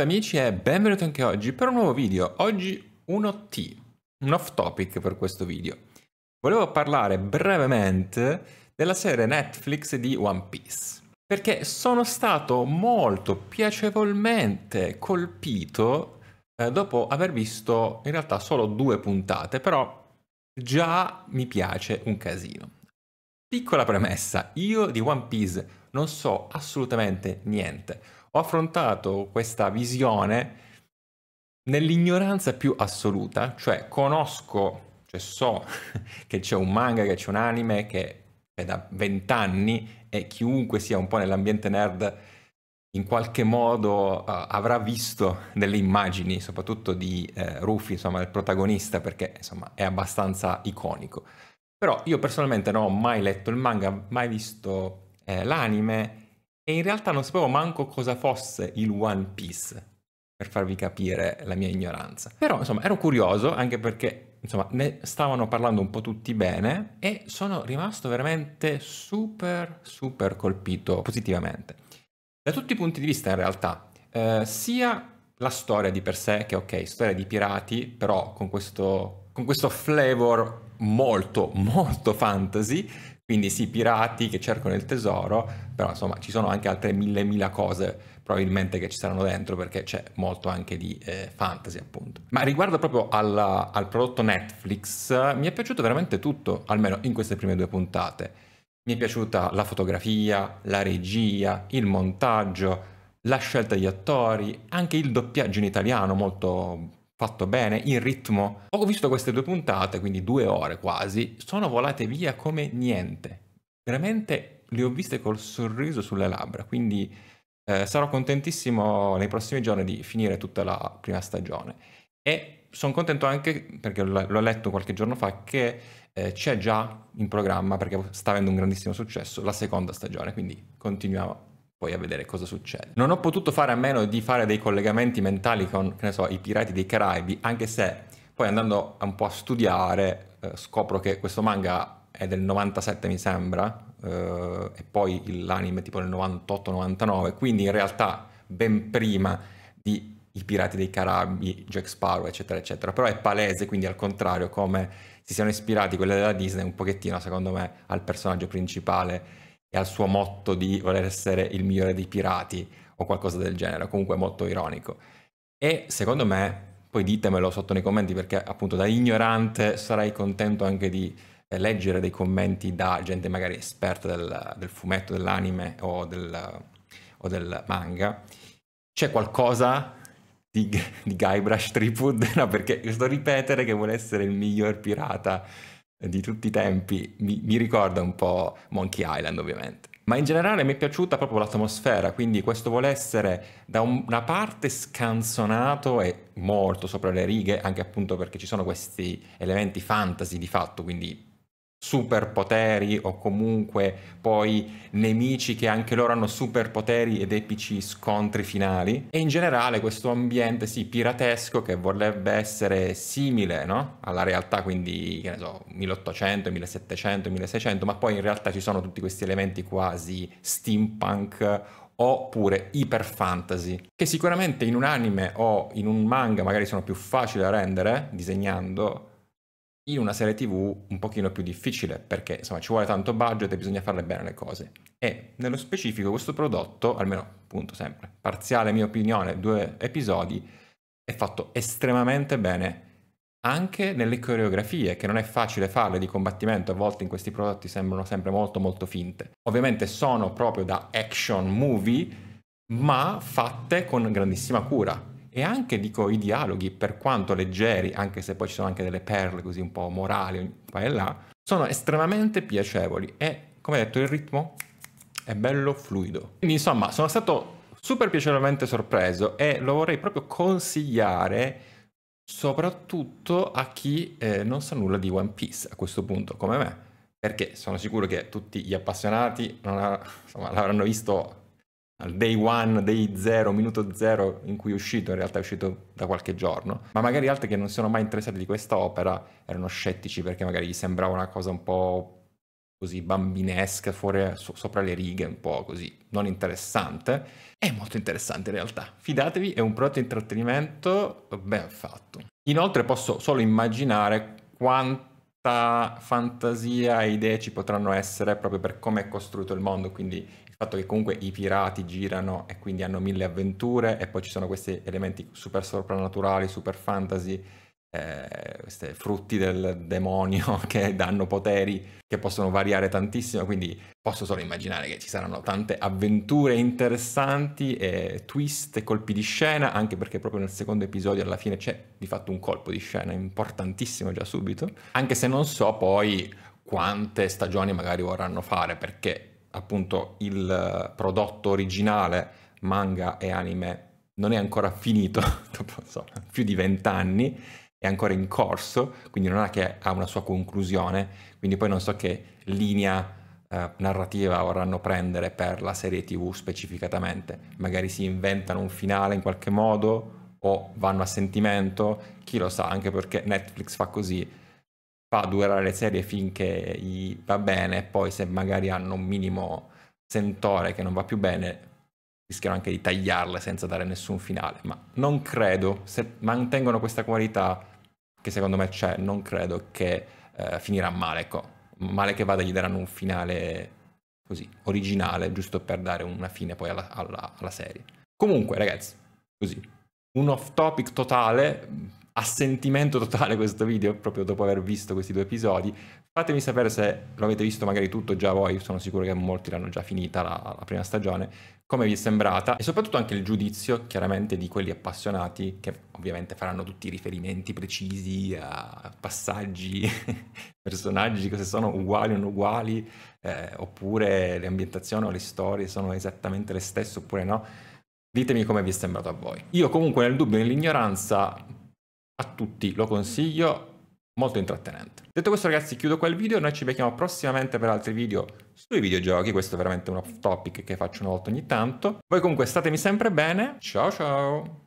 Salve amici e benvenuti anche oggi per un nuovo video. Oggi 1T, un off topic per questo video. Volevo parlare brevemente della serie Netflix di One Piece, perché sono stato molto piacevolmente colpito eh, dopo aver visto in realtà solo due puntate, però già mi piace un casino. Piccola premessa, io di One Piece non so assolutamente niente ho affrontato questa visione nell'ignoranza più assoluta, cioè conosco, cioè so che c'è un manga, che c'è un anime, che è da vent'anni e chiunque sia un po' nell'ambiente nerd in qualche modo uh, avrà visto delle immagini, soprattutto di eh, Rufy, insomma, il protagonista, perché insomma è abbastanza iconico. Però io personalmente non ho mai letto il manga, mai visto eh, l'anime e in realtà non sapevo manco cosa fosse il One Piece, per farvi capire la mia ignoranza. Però insomma ero curioso anche perché insomma ne stavano parlando un po' tutti bene e sono rimasto veramente super super colpito positivamente. Da tutti i punti di vista in realtà, eh, sia la storia di per sé che ok, storia di pirati, però con questo, con questo flavor molto molto fantasy, quindi sì, pirati che cercano il tesoro, però insomma ci sono anche altre mille mila cose probabilmente che ci saranno dentro perché c'è molto anche di eh, fantasy appunto. Ma riguardo proprio alla, al prodotto Netflix, mi è piaciuto veramente tutto, almeno in queste prime due puntate. Mi è piaciuta la fotografia, la regia, il montaggio, la scelta degli attori, anche il doppiaggio in italiano molto fatto bene, in ritmo. Ho visto queste due puntate, quindi due ore quasi, sono volate via come niente. Veramente le ho viste col sorriso sulle labbra, quindi eh, sarò contentissimo nei prossimi giorni di finire tutta la prima stagione. E sono contento anche, perché l'ho letto qualche giorno fa, che eh, c'è già in programma, perché sta avendo un grandissimo successo, la seconda stagione, quindi continuiamo poi a vedere cosa succede. Non ho potuto fare a meno di fare dei collegamenti mentali con, che ne so, i pirati dei Caraibi, anche se poi andando un po' a studiare eh, scopro che questo manga è del 97 mi sembra, eh, e poi l'anime tipo del 98-99, quindi in realtà ben prima di I Pirati dei Caraibi, Jack Sparrow, eccetera, eccetera. Però è palese, quindi al contrario, come si siano ispirati quelli della Disney un pochettino, secondo me, al personaggio principale e al suo motto di voler essere il migliore dei pirati o qualcosa del genere, comunque molto ironico. E secondo me, poi ditemelo sotto nei commenti perché appunto da ignorante sarei contento anche di eh, leggere dei commenti da gente magari esperta del, del fumetto, dell'anime o del, o del, manga. C'è qualcosa di, di Guybrush Tripwood? No, perché sto ripetere che vuole essere il miglior pirata di tutti i tempi mi, mi ricorda un po' Monkey Island ovviamente. Ma in generale mi è piaciuta proprio l'atmosfera, quindi questo vuole essere da un, una parte scanzonato e molto sopra le righe, anche appunto perché ci sono questi elementi fantasy di fatto, quindi superpoteri o comunque poi nemici che anche loro hanno superpoteri ed epici scontri finali e in generale questo ambiente sì piratesco che vorrebbe essere simile no? alla realtà quindi che ne so 1800 1700 1600 ma poi in realtà ci sono tutti questi elementi quasi steampunk oppure iper fantasy, che sicuramente in un anime o in un manga magari sono più facili da rendere disegnando, in una serie tv un pochino più difficile perché insomma ci vuole tanto budget e bisogna farle bene le cose e nello specifico questo prodotto almeno appunto sempre parziale mia opinione due episodi è fatto estremamente bene anche nelle coreografie che non è facile farle di combattimento a volte in questi prodotti sembrano sempre molto molto finte ovviamente sono proprio da action movie ma fatte con grandissima cura e anche dico i dialoghi, per quanto leggeri, anche se poi ci sono anche delle perle così un po' morali qua e là, sono estremamente piacevoli e come detto il ritmo è bello fluido. Quindi insomma sono stato super piacevolmente sorpreso e lo vorrei proprio consigliare soprattutto a chi eh, non sa nulla di One Piece a questo punto come me perché sono sicuro che tutti gli appassionati ha, insomma, l'avranno visto al day one, day zero, minuto zero in cui è uscito, in realtà è uscito da qualche giorno, ma magari altri che non si sono mai interessati di questa opera erano scettici perché magari gli sembrava una cosa un po' così bambinesca, fuori, so, sopra le righe, un po' così non interessante. È molto interessante in realtà. Fidatevi, è un prodotto di intrattenimento ben fatto. Inoltre posso solo immaginare quanta fantasia e idee ci potranno essere proprio per come è costruito il mondo, quindi fatto che comunque i pirati girano e quindi hanno mille avventure e poi ci sono questi elementi super soprannaturali, super fantasy, eh, questi frutti del demonio che danno poteri che possono variare tantissimo, quindi posso solo immaginare che ci saranno tante avventure interessanti e twist e colpi di scena, anche perché proprio nel secondo episodio alla fine c'è di fatto un colpo di scena importantissimo già subito, anche se non so poi quante stagioni magari vorranno fare perché appunto il eh, prodotto originale manga e anime non è ancora finito, dopo so, più di vent'anni, è ancora in corso, quindi non è che ha una sua conclusione, quindi poi non so che linea eh, narrativa vorranno prendere per la serie tv specificatamente, magari si inventano un finale in qualche modo o vanno a sentimento, chi lo sa, anche perché Netflix fa così, fa durare le serie finché gli va bene e poi se magari hanno un minimo sentore che non va più bene rischiano anche di tagliarle senza dare nessun finale, ma non credo, se mantengono questa qualità che secondo me c'è, non credo che eh, finirà male, ecco. male che vada gli daranno un finale così originale, giusto per dare una fine poi alla, alla, alla serie. Comunque ragazzi, così, un off topic totale, assentimento totale questo video proprio dopo aver visto questi due episodi. Fatemi sapere se lo avete visto magari tutto già voi, sono sicuro che molti l'hanno già finita la, la, prima stagione, come vi è sembrata e soprattutto anche il giudizio chiaramente di quelli appassionati che ovviamente faranno tutti i riferimenti precisi a passaggi, personaggi che sono uguali o non uguali eh, oppure le ambientazioni o le storie sono esattamente le stesse oppure no. Ditemi come vi è sembrato a voi. Io comunque nel dubbio, e nell'ignoranza, a tutti, lo consiglio, molto intrattenente. Detto questo ragazzi chiudo qua il video, noi ci vediamo prossimamente per altri video sui videogiochi, questo è veramente un off topic che faccio una volta ogni tanto. Voi comunque statemi sempre bene, ciao ciao!